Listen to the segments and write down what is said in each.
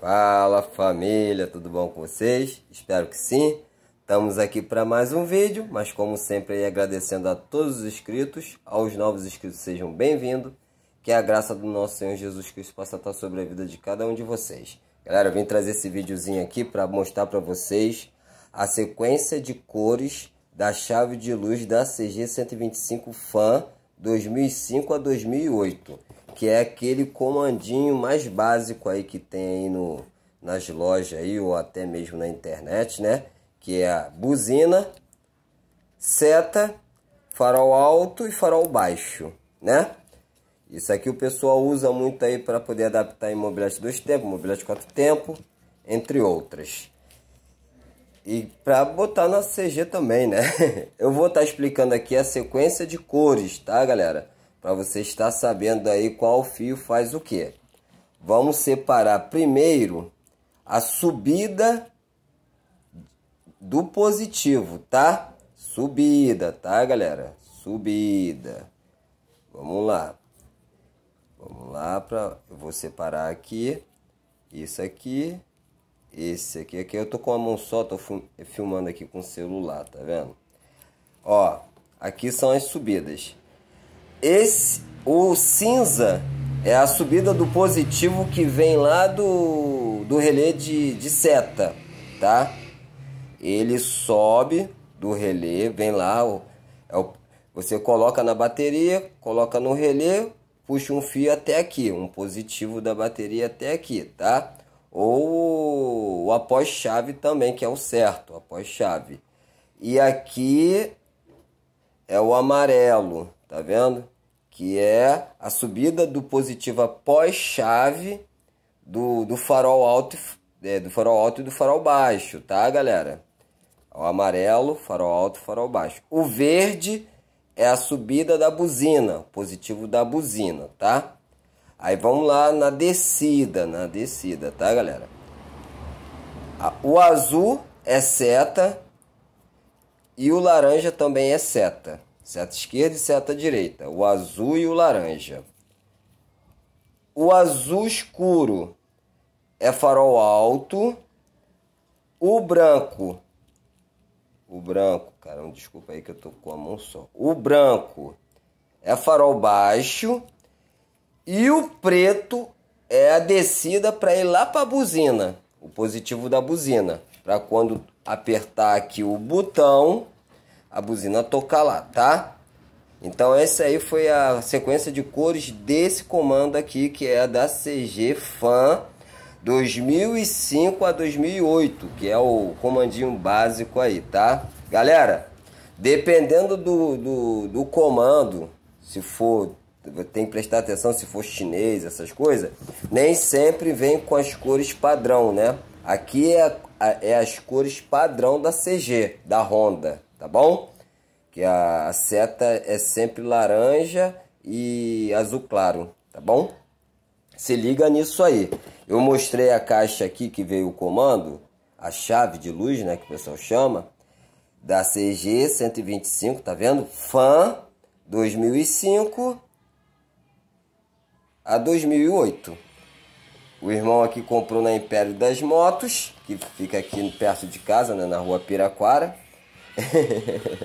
Fala família, tudo bom com vocês? Espero que sim. Estamos aqui para mais um vídeo, mas como sempre agradecendo a todos os inscritos, aos novos inscritos sejam bem-vindos, que a graça do nosso Senhor Jesus Cristo possa estar sobre a vida de cada um de vocês. Galera, eu vim trazer esse videozinho aqui para mostrar para vocês a sequência de cores da chave de luz da CG 125 Fan 2005 a 2008 que é aquele comandinho mais básico aí que tem aí no, nas lojas aí ou até mesmo na internet, né? Que é a buzina, seta, farol alto e farol baixo, né? Isso aqui o pessoal usa muito aí para poder adaptar em mobilidade dois tempos, mobilidade quatro tempos, entre outras. E para botar na CG também, né? Eu vou estar tá explicando aqui a sequência de cores, tá, galera? para você estar sabendo aí qual fio faz o que. Vamos separar primeiro a subida do positivo, tá? Subida, tá, galera? Subida. Vamos lá. Vamos lá para eu vou separar aqui isso aqui, esse aqui, aqui eu tô com a mão só, tô filmando aqui com o celular, tá vendo? Ó, aqui são as subidas. Esse, o cinza é a subida do positivo que vem lá do, do relé de, de seta, tá? Ele sobe do relé, vem lá, o, é o, você coloca na bateria, coloca no relé, puxa um fio até aqui, um positivo da bateria até aqui, tá? Ou o após-chave também, que é o certo, após-chave. E aqui é o amarelo, tá vendo? Que é a subida do positivo após chave do, do farol alto, é, do farol alto e do farol baixo, tá, galera? O amarelo, farol alto, farol baixo. O verde é a subida da buzina, positivo da buzina, tá? Aí vamos lá na descida, na descida, tá, galera? O azul é seta e o laranja também é seta seta esquerda e seta direita, o azul e o laranja. O azul escuro é farol alto, o branco, o branco, caramba, desculpa aí que eu tô com a mão só. O branco é farol baixo e o preto é a descida para ir lá para a buzina, o positivo da buzina, para quando apertar aqui o botão a buzina tocar lá, tá? Então essa aí foi a sequência de cores desse comando aqui, que é da CG Fan 2005 a 2008, que é o comandinho básico aí, tá? Galera, dependendo do, do, do comando, se for tem que prestar atenção se for chinês, essas coisas, nem sempre vem com as cores padrão, né? Aqui é, é as cores padrão da CG, da Honda tá bom? Que a seta é sempre laranja e azul claro, tá bom? Se liga nisso aí. Eu mostrei a caixa aqui que veio o comando, a chave de luz, né, que o pessoal chama, da CG 125, tá vendo? Fan 2005 a 2008. O irmão aqui comprou na Império das Motos, que fica aqui perto de casa, né, na rua Piraquara.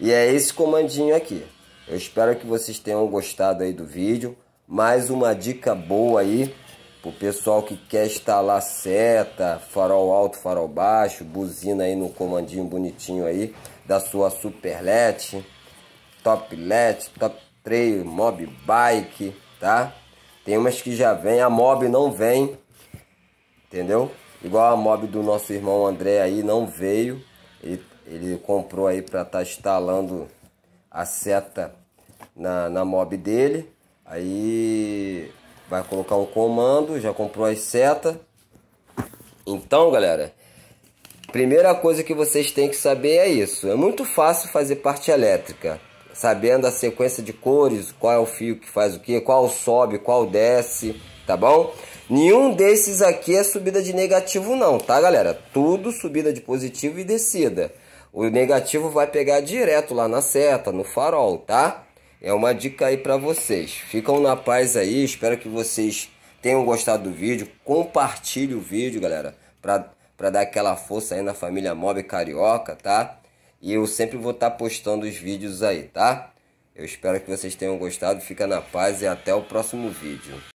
e é esse comandinho aqui. Eu espero que vocês tenham gostado aí do vídeo. Mais uma dica boa aí pro pessoal que quer instalar seta, farol alto, farol baixo, buzina aí no comandinho bonitinho aí da sua Super LED, Top LED, Top Trail, Mob Bike, tá? Tem umas que já vem, a Mob não vem, entendeu? Igual a Mob do nosso irmão André aí não veio, ele ele comprou aí para estar tá instalando a seta na, na mob dele. Aí vai colocar um comando, já comprou as seta. Então, galera, primeira coisa que vocês têm que saber é isso. É muito fácil fazer parte elétrica, sabendo a sequência de cores, qual é o fio que faz o que, qual sobe, qual desce, tá bom? Nenhum desses aqui é subida de negativo não, tá, galera? Tudo subida de positivo e descida. O negativo vai pegar direto lá na seta, no farol, tá? É uma dica aí para vocês. Ficam na paz aí, espero que vocês tenham gostado do vídeo. Compartilhe o vídeo, galera, para dar aquela força aí na família Mob Carioca, tá? E eu sempre vou estar tá postando os vídeos aí, tá? Eu espero que vocês tenham gostado, fica na paz e até o próximo vídeo.